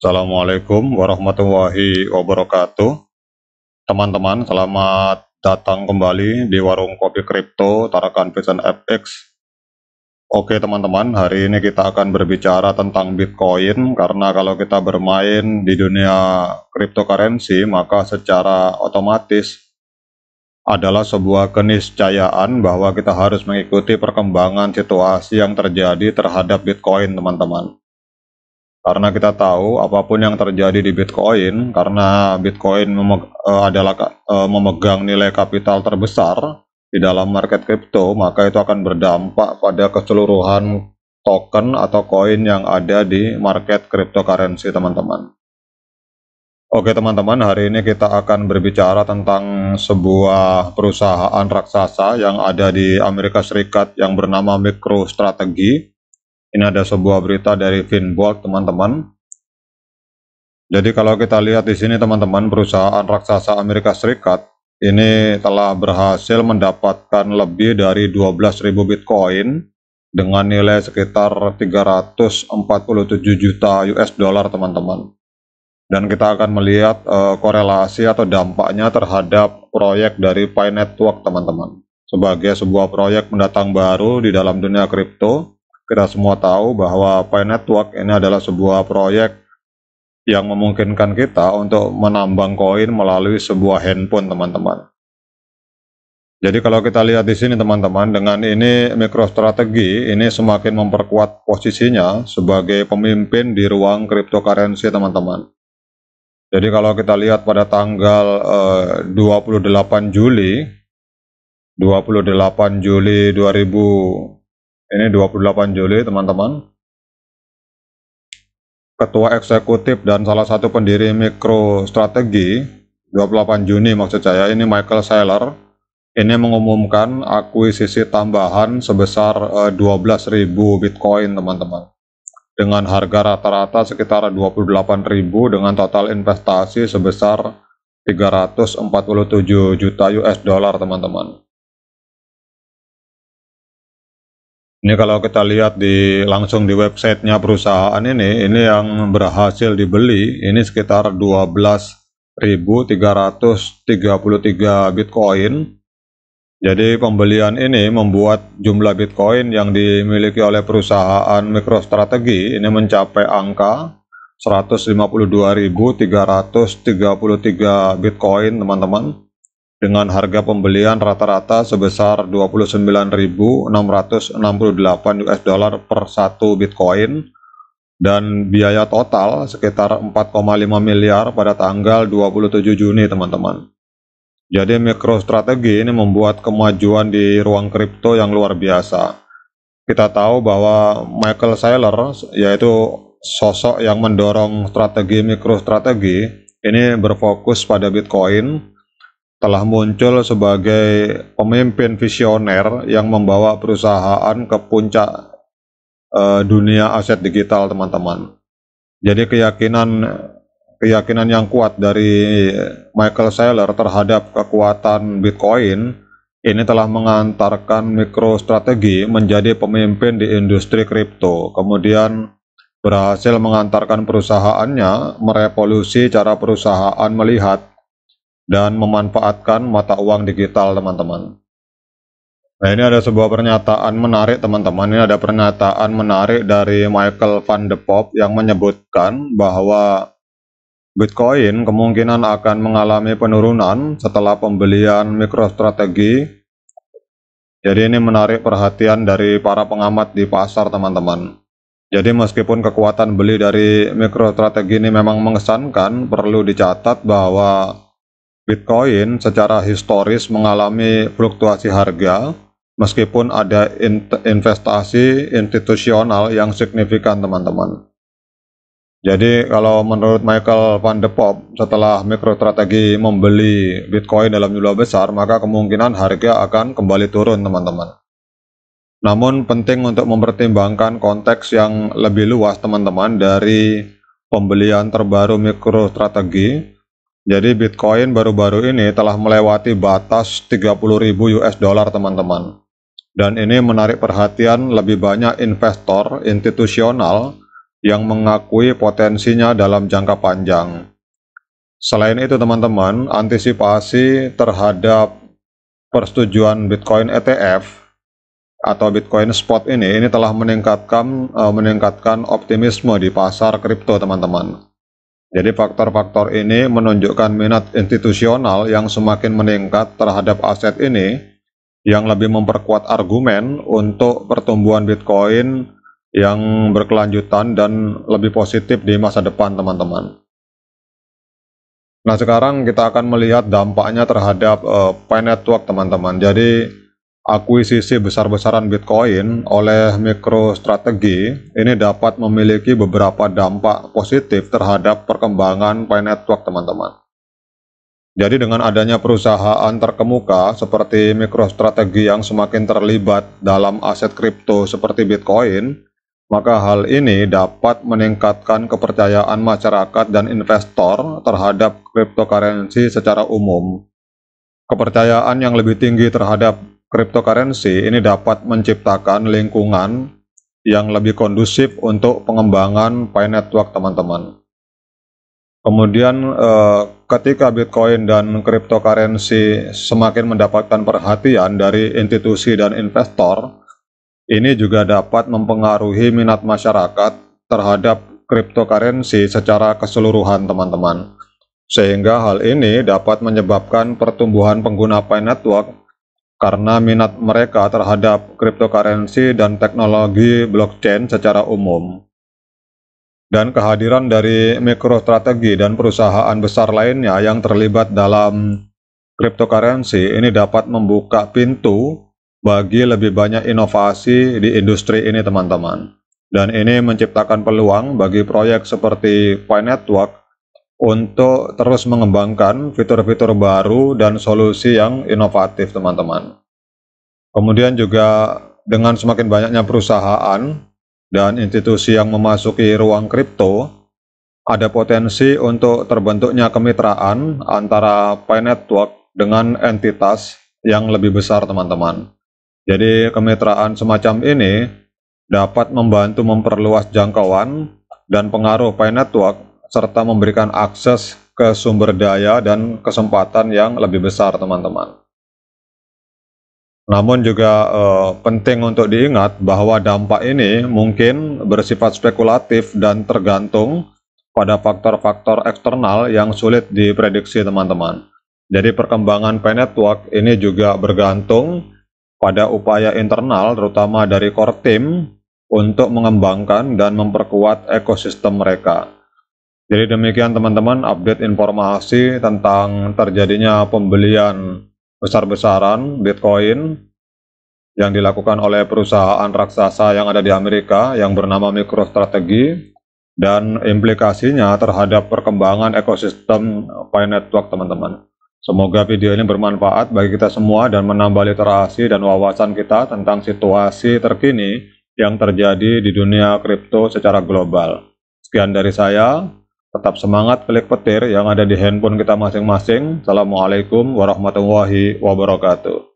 Assalamualaikum warahmatullahi wabarakatuh. Teman-teman, selamat datang kembali di Warung Kopi Kripto Tarakan Vision FX. Oke teman-teman, hari ini kita akan berbicara tentang Bitcoin karena kalau kita bermain di dunia cryptocurrency maka secara otomatis adalah sebuah keniscayaan bahwa kita harus mengikuti perkembangan situasi yang terjadi terhadap Bitcoin teman-teman karena kita tahu apapun yang terjadi di Bitcoin karena Bitcoin memeg eh, adalah eh, memegang nilai kapital terbesar di dalam market crypto maka itu akan berdampak pada keseluruhan token atau koin yang ada di market cryptocurrency teman-teman. Oke teman-teman, hari ini kita akan berbicara tentang sebuah perusahaan raksasa yang ada di Amerika Serikat yang bernama MicroStrategy ini ada sebuah berita dari Finbolt, teman-teman. Jadi kalau kita lihat di sini teman-teman, perusahaan raksasa Amerika Serikat ini telah berhasil mendapatkan lebih dari 12.000 Bitcoin dengan nilai sekitar 347 juta US dollar, teman-teman. Dan kita akan melihat uh, korelasi atau dampaknya terhadap proyek dari Pi Network, teman-teman. Sebagai sebuah proyek mendatang baru di dalam dunia kripto, kita semua tahu bahwa Pi Network ini adalah sebuah proyek yang memungkinkan kita untuk menambang koin melalui sebuah handphone, teman-teman. Jadi kalau kita lihat di sini teman-teman, dengan ini mikrostrategi ini semakin memperkuat posisinya sebagai pemimpin di ruang cryptocurrency teman-teman. Jadi kalau kita lihat pada tanggal eh, 28 Juli 28 Juli 2000 ini 28 Juli teman-teman. Ketua Eksekutif dan salah satu pendiri Mikrostrategi 28 Juni maksud saya ini Michael Saylor ini mengumumkan akuisisi tambahan sebesar 12.000 eh, Bitcoin teman-teman dengan harga rata-rata sekitar 28.000 dengan total investasi sebesar 347 juta US dollar teman-teman. Ini kalau kita lihat di langsung di websitenya perusahaan ini, ini yang berhasil dibeli, ini sekitar 12.333 Bitcoin. Jadi pembelian ini membuat jumlah Bitcoin yang dimiliki oleh perusahaan MicroStrategy ini mencapai angka 152.333 Bitcoin teman-teman dengan harga pembelian rata-rata sebesar 29.668 US dollar per satu Bitcoin dan biaya total sekitar 4,5 miliar pada tanggal 27 Juni teman-teman. Jadi MicroStrategy ini membuat kemajuan di ruang kripto yang luar biasa. Kita tahu bahwa Michael Saylor yaitu sosok yang mendorong strategi MicroStrategy ini berfokus pada Bitcoin telah muncul sebagai pemimpin visioner yang membawa perusahaan ke puncak uh, dunia aset digital teman-teman. Jadi keyakinan keyakinan yang kuat dari Michael Saylor terhadap kekuatan Bitcoin ini telah mengantarkan MicroStrategy menjadi pemimpin di industri kripto. Kemudian berhasil mengantarkan perusahaannya merevolusi cara perusahaan melihat dan memanfaatkan mata uang digital teman-teman. Nah ini ada sebuah pernyataan menarik teman-teman, ini ada pernyataan menarik dari Michael Van de Pop yang menyebutkan bahwa Bitcoin kemungkinan akan mengalami penurunan setelah pembelian mikrostrategi. Jadi ini menarik perhatian dari para pengamat di pasar teman-teman. Jadi meskipun kekuatan beli dari mikrostrategi ini memang mengesankan, perlu dicatat bahwa Bitcoin secara historis mengalami fluktuasi harga meskipun ada in investasi institusional yang signifikan teman-teman. Jadi kalau menurut Michael Van de Pop, setelah mikrostrategi membeli Bitcoin dalam jumlah besar, maka kemungkinan harga akan kembali turun teman-teman. Namun penting untuk mempertimbangkan konteks yang lebih luas teman-teman dari pembelian terbaru mikrostrategi jadi Bitcoin baru-baru ini telah melewati batas 30.000 US dollar teman-teman. Dan ini menarik perhatian lebih banyak investor institusional yang mengakui potensinya dalam jangka panjang. Selain itu teman-teman, antisipasi terhadap persetujuan Bitcoin ETF atau Bitcoin spot ini ini telah meningkatkan eh, meningkatkan optimisme di pasar kripto teman-teman. Jadi faktor-faktor ini menunjukkan minat institusional yang semakin meningkat terhadap aset ini yang lebih memperkuat argumen untuk pertumbuhan Bitcoin yang berkelanjutan dan lebih positif di masa depan teman-teman. Nah sekarang kita akan melihat dampaknya terhadap uh, Pi Network teman-teman. Jadi akuisisi besar-besaran Bitcoin oleh MicroStrategy ini dapat memiliki beberapa dampak positif terhadap perkembangan Pi Network, teman-teman. Jadi dengan adanya perusahaan terkemuka seperti MicroStrategy yang semakin terlibat dalam aset kripto seperti Bitcoin, maka hal ini dapat meningkatkan kepercayaan masyarakat dan investor terhadap cryptocurrency secara umum. Kepercayaan yang lebih tinggi terhadap cryptocurrency ini dapat menciptakan lingkungan yang lebih kondusif untuk pengembangan Pi Network teman-teman. Kemudian eh, ketika Bitcoin dan cryptocurrency semakin mendapatkan perhatian dari institusi dan investor, ini juga dapat mempengaruhi minat masyarakat terhadap cryptocurrency secara keseluruhan teman-teman. Sehingga hal ini dapat menyebabkan pertumbuhan pengguna Pi Network karena minat mereka terhadap cryptocurrency dan teknologi blockchain secara umum. Dan kehadiran dari mikrostrategi dan perusahaan besar lainnya yang terlibat dalam cryptocurrency ini dapat membuka pintu bagi lebih banyak inovasi di industri ini teman-teman. Dan ini menciptakan peluang bagi proyek seperti Pi Network untuk terus mengembangkan fitur-fitur baru dan solusi yang inovatif teman-teman. Kemudian juga dengan semakin banyaknya perusahaan dan institusi yang memasuki ruang kripto, ada potensi untuk terbentuknya kemitraan antara Pi Network dengan entitas yang lebih besar teman-teman. Jadi kemitraan semacam ini dapat membantu memperluas jangkauan dan pengaruh Pi Network serta memberikan akses ke sumber daya dan kesempatan yang lebih besar teman-teman. Namun juga eh, penting untuk diingat bahwa dampak ini mungkin bersifat spekulatif dan tergantung pada faktor-faktor eksternal yang sulit diprediksi teman-teman. Jadi perkembangan P-Network ini juga bergantung pada upaya internal terutama dari core team untuk mengembangkan dan memperkuat ekosistem mereka. Jadi demikian teman-teman update informasi tentang terjadinya pembelian besar-besaran Bitcoin yang dilakukan oleh perusahaan raksasa yang ada di Amerika yang bernama MicroStrategy dan implikasinya terhadap perkembangan ekosistem Pi Network teman-teman. Semoga video ini bermanfaat bagi kita semua dan menambah literasi dan wawasan kita tentang situasi terkini yang terjadi di dunia kripto secara global. Sekian dari saya, Tetap semangat klik petir yang ada di handphone kita masing-masing. Assalamualaikum warahmatullahi wabarakatuh.